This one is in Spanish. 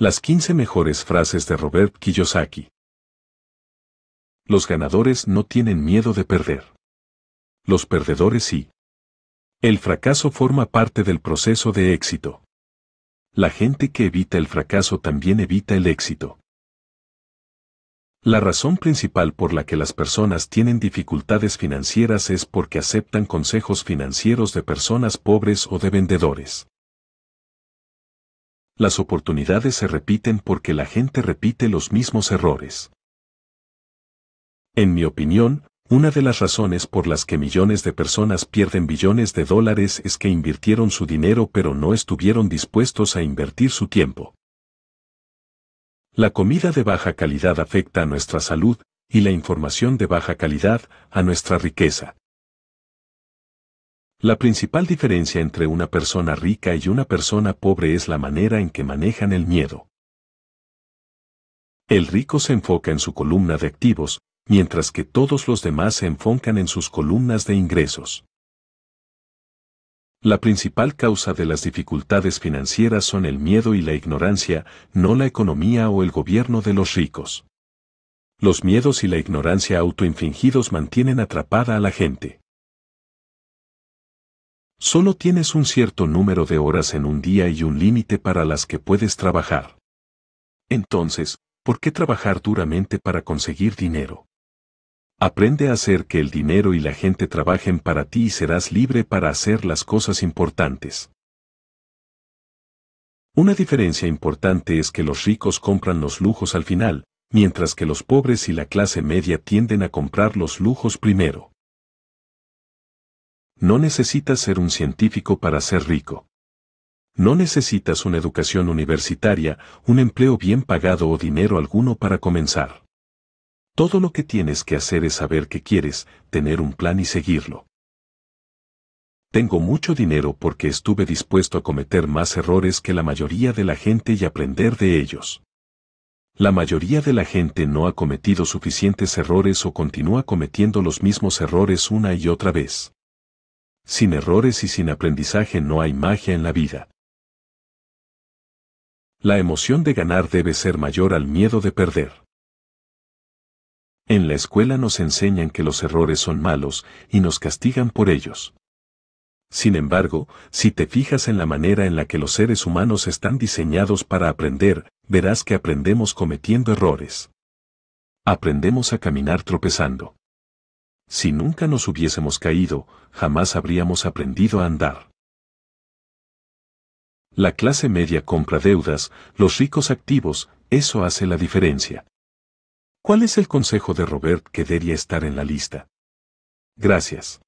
Las 15 mejores frases de Robert Kiyosaki. Los ganadores no tienen miedo de perder. Los perdedores sí. El fracaso forma parte del proceso de éxito. La gente que evita el fracaso también evita el éxito. La razón principal por la que las personas tienen dificultades financieras es porque aceptan consejos financieros de personas pobres o de vendedores las oportunidades se repiten porque la gente repite los mismos errores. En mi opinión, una de las razones por las que millones de personas pierden billones de dólares es que invirtieron su dinero pero no estuvieron dispuestos a invertir su tiempo. La comida de baja calidad afecta a nuestra salud, y la información de baja calidad, a nuestra riqueza. La principal diferencia entre una persona rica y una persona pobre es la manera en que manejan el miedo. El rico se enfoca en su columna de activos, mientras que todos los demás se enfocan en sus columnas de ingresos. La principal causa de las dificultades financieras son el miedo y la ignorancia, no la economía o el gobierno de los ricos. Los miedos y la ignorancia autoinfingidos mantienen atrapada a la gente. Solo tienes un cierto número de horas en un día y un límite para las que puedes trabajar. Entonces, ¿por qué trabajar duramente para conseguir dinero? Aprende a hacer que el dinero y la gente trabajen para ti y serás libre para hacer las cosas importantes. Una diferencia importante es que los ricos compran los lujos al final, mientras que los pobres y la clase media tienden a comprar los lujos primero. No necesitas ser un científico para ser rico. No necesitas una educación universitaria, un empleo bien pagado o dinero alguno para comenzar. Todo lo que tienes que hacer es saber qué quieres, tener un plan y seguirlo. Tengo mucho dinero porque estuve dispuesto a cometer más errores que la mayoría de la gente y aprender de ellos. La mayoría de la gente no ha cometido suficientes errores o continúa cometiendo los mismos errores una y otra vez. Sin errores y sin aprendizaje no hay magia en la vida. La emoción de ganar debe ser mayor al miedo de perder. En la escuela nos enseñan que los errores son malos y nos castigan por ellos. Sin embargo, si te fijas en la manera en la que los seres humanos están diseñados para aprender, verás que aprendemos cometiendo errores. Aprendemos a caminar tropezando. Si nunca nos hubiésemos caído, jamás habríamos aprendido a andar. La clase media compra deudas, los ricos activos, eso hace la diferencia. ¿Cuál es el consejo de Robert que debería estar en la lista? Gracias.